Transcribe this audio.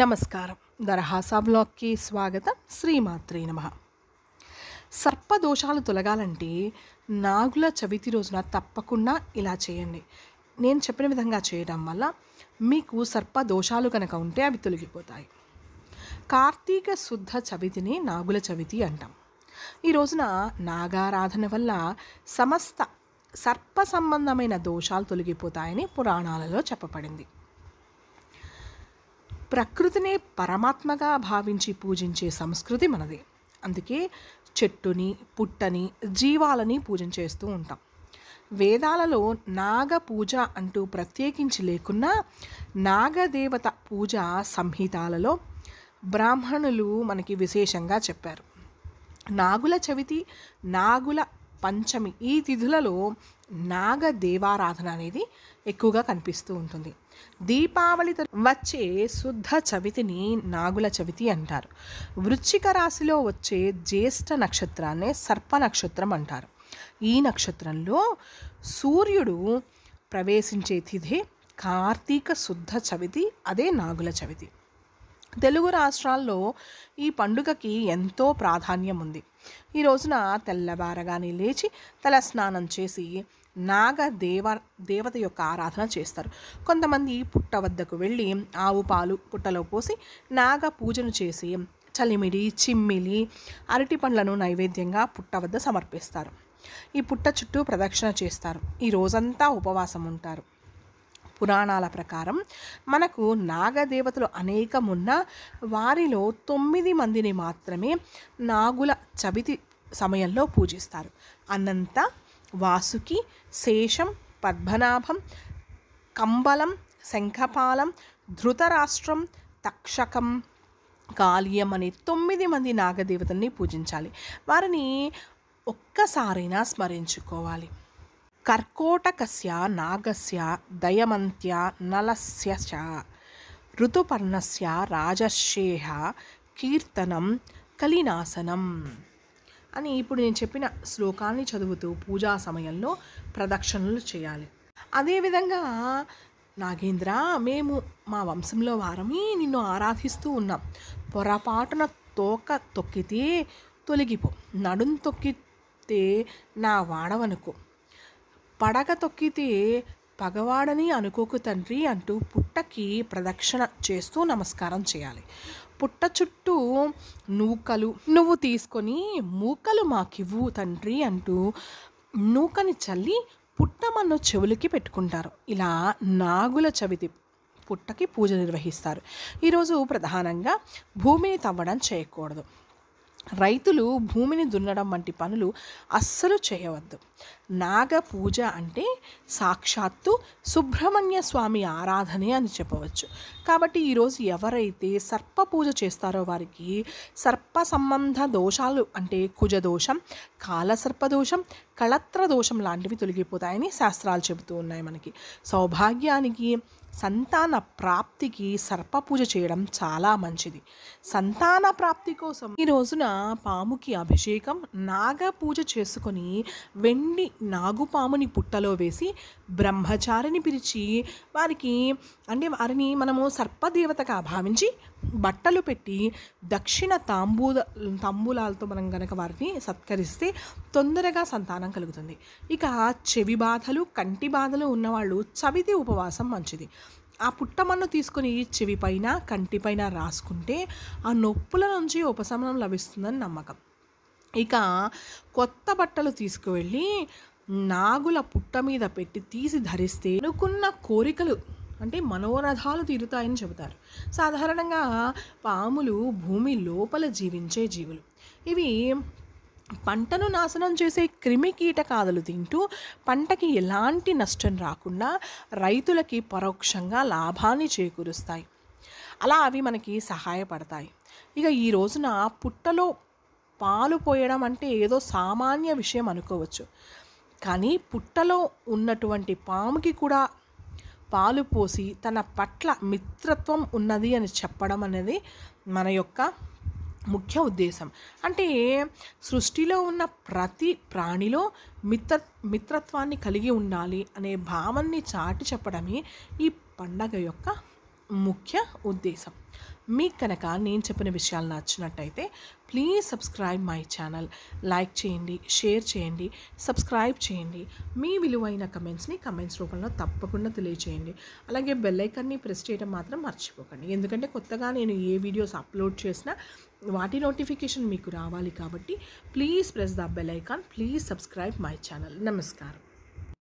నమస్కారం దరహాసా బ్లాగ్కి స్వాగతం శ్రీమాత్రే నమ సర్పదోషాలు తొలగాలంటే నాగుల చవితి రోజున తప్పకుండా ఇలా చేయండి నేను చెప్పిన విధంగా చేయడం వల్ల మీకు సర్పదోషాలు కనుక ఉంటే అవి తొలగిపోతాయి కార్తీక శుద్ధ చవితిని నాగుల చవితి అంటాం ఈ రోజున నాగారాధన వల్ల సమస్త సర్ప సంబంధమైన దోషాలు తొలగిపోతాయని పురాణాలలో చెప్పబడింది ప్రకృతినే పరమాత్మగా భావించి పూజించే సంస్కృతి మనది అందుకే చెట్టుని పుట్టని జీవాలని పూజించేస్తూ ఉంటాం వేదాలలో నాగ పూజ అంటూ ప్రత్యేకించి లేకున్నా నాగదేవత పూజ సంహితాలలో బ్రాహ్మణులు మనకి విశేషంగా చెప్పారు నాగుల చవితి నాగుల పంచమి ఈ తిథులలో నాగ దేవారాధన అనేది ఎక్కువగా కనిపిస్తూ ఉంటుంది దీపావళి వచ్చే శుద్ధ చవితిని నాగుల చవితి అంటారు వృచ్చిక రాశిలో వచ్చే జ్యేష్ఠ నక్షత్రాన్ని సర్ప నక్షత్రం అంటారు ఈ నక్షత్రంలో సూర్యుడు ప్రవేశించే తిథి కార్తీక శుద్ధ చవితి అదే నాగుల చవితి తెలుగు రాష్ట్రాల్లో ఈ పండుగకి ఎంతో ప్రాధాన్యం ఉంది ఈ రోజున తెల్లవారగానే లేచి తల స్నానం చేసి నాగ దేవ దేవత యొక్క ఆరాధన చేస్తారు కొంతమంది పుట్ట వద్దకు వెళ్ళి ఆవు పాలు పుట్టలో పోసి నాగ పూజను చేసి చలిమిడి చిమ్మిలి అరటి పండ్లను నైవేద్యంగా పుట్ట వద్ద సమర్పిస్తారు ఈ పుట్ట చుట్టూ ప్రదక్షిణ చేస్తారు ఈ రోజంతా ఉపవాసం ఉంటారు పురాణాల ప్రకారం మనకు నాగదేవతలు అనేకమున్న వారిలో తొమ్మిది మందిని మాత్రమే నాగుల చవితి సమయంలో పూజిస్తారు అనంత వాసుకి శేషం పద్మనాభం కంబలం శంఖపాలం ధృతరాష్ట్రం తక్షకం కాళీయం అనే తొమ్మిది మంది నాగదేవతల్ని పూజించాలి వారిని ఒక్కసారైనా స్మరించుకోవాలి కర్కోటకస్య నాగస్య దయమంత్య నలస్య చ ఋతుపర్ణస్య రాజశేహ కీర్తనం కలినాసనం అని ఇప్పుడు నేను చెప్పిన శ్లోకాన్ని చదువుతూ పూజా సమయంలో ప్రదక్షిణలు చేయాలి అదేవిధంగా నాగేంద్ర మేము మా వంశంలో వారమే నిన్ను ఆరాధిస్తూ ఉన్నాం పొరపాటున తోక తొక్కితే తొలగిపో నడుం తొక్కితే నా వాడవనుకో పడగ తొక్కితే పగవాడని అనుకోకు తండ్రి అంటూ పుట్టకి ప్రదక్షిణ చేస్తూ నమస్కారం చేయాలి పుట్ట చుట్టూ నూకలు నువ్వు తీసుకొని మూకలు మాకివ్వు తండ్రి అంటూ నూకని చల్లి పుట్టమన్ను చెవులకి పెట్టుకుంటారు ఇలా నాగుల చవితి పుట్టకి పూజ నిర్వహిస్తారు ఈరోజు ప్రధానంగా భూమిని తవ్వడం చేయకూడదు రైతులు భూమిని దున్నడం వంటి పనులు అస్సలు చేయవద్దు నాగ పూజ అంటే సాక్షాత్తు సుబ్రహ్మణ్య స్వామి ఆరాధనే అని చెప్పవచ్చు కాబట్టి ఈరోజు ఎవరైతే సర్ప పూజ చేస్తారో వారికి సర్ప సంబంధ దోషాలు అంటే కుజదోషం కాలసర్పదోషం కళత్ర దోషం లాంటివి తొలగిపోతాయని శాస్త్రాలు చెబుతూ ఉన్నాయి మనకి సౌభాగ్యానికి సంతాన ప్రాప్తికి సర్ప పూజ చేయడం చాలా మంచిది సంతాన ప్రాప్తి కోసం ఈ రోజున పాముకి అభిషేకం నాగ పూజ చేసుకొని వెండి నాగుపాముని పుట్టలో వేసి బ్రహ్మచారిని పిలిచి వారికి అంటే వారిని మనము సర్పదేవతగా భావించి బట్టలు పెట్టి దక్షిణ తాంబూల తాంబూలాలతో మనం గనక వారిని సత్కరిస్తే తొందరగా సంతానం ఉపశమనం కలుగుతుంది ఇక చెవి బాధలు కంటి బాధలు ఉన్నవాళ్ళు చవితి ఉపవాసం మంచిది ఆ పుట్టమన్ను తీసుకుని పైన కంటిపైన రాసుకుంటే ఆ నొప్పుల నుంచి ఉపశమనం లభిస్తుందని నమ్మకం ఇక కొత్త బట్టలు తీసుకువెళ్ళి నాగుల పుట్ట మీద పెట్టి తీసి ధరిస్తే అనుకున్న కోరికలు అంటే మనోరథాలు తీరుతాయని చెబుతారు సాధారణంగా పాములు భూమి లోపల జీవించే జీవులు ఇవి పంటను నాశనం చేసే క్రిమి కీటకాదులు తింటూ పంటకి ఎలాంటి నష్టం రాకుండా రైతులకి పరోక్షంగా లాభాన్ని చేకూరుస్తాయి అలా అవి మనకి సహాయపడతాయి ఇక ఈ రోజున పుట్టలో పాలు పోయడం అంటే ఏదో సామాన్య విషయం అనుకోవచ్చు కానీ పుట్టలో ఉన్నటువంటి పాముకి కూడా పాలు పోసి తన పట్ల మిత్రత్వం ఉన్నది అని చెప్పడం అనేది మన యొక్క ముఖ్య ఉద్దేశం అంటే సృష్టిలో ఉన్న ప్రతి ప్రాణిలో మిత్ర మిత్రత్వాన్ని కలిగి ఉండాలి అనే భావాన్ని చాటి చెప్పడమే ఈ పండగ యొక్క ముఖ్య ఉద్దేశం మీకు కనుక నేను చెప్పిన విషయాలు నచ్చినట్టయితే please subscribe my channel like చేయండి షేర్ చేయండి సబ్స్క్రైబ్ చేయండి మీ విలువైన కమెంట్స్ని కమెంట్స్ రూపంలో తప్పకుండా తెలియచేయండి అలాగే బెల్ ఐకాన్ని ప్రెస్ చేయడం మాత్రం మర్చిపోకండి ఎందుకంటే కొత్తగా నేను ఏ వీడియోస్ అప్లోడ్ చేసినా వాటి నోటిఫికేషన్ మీకు రావాలి కాబట్టి please press the bell icon please subscribe my channel నమస్కారం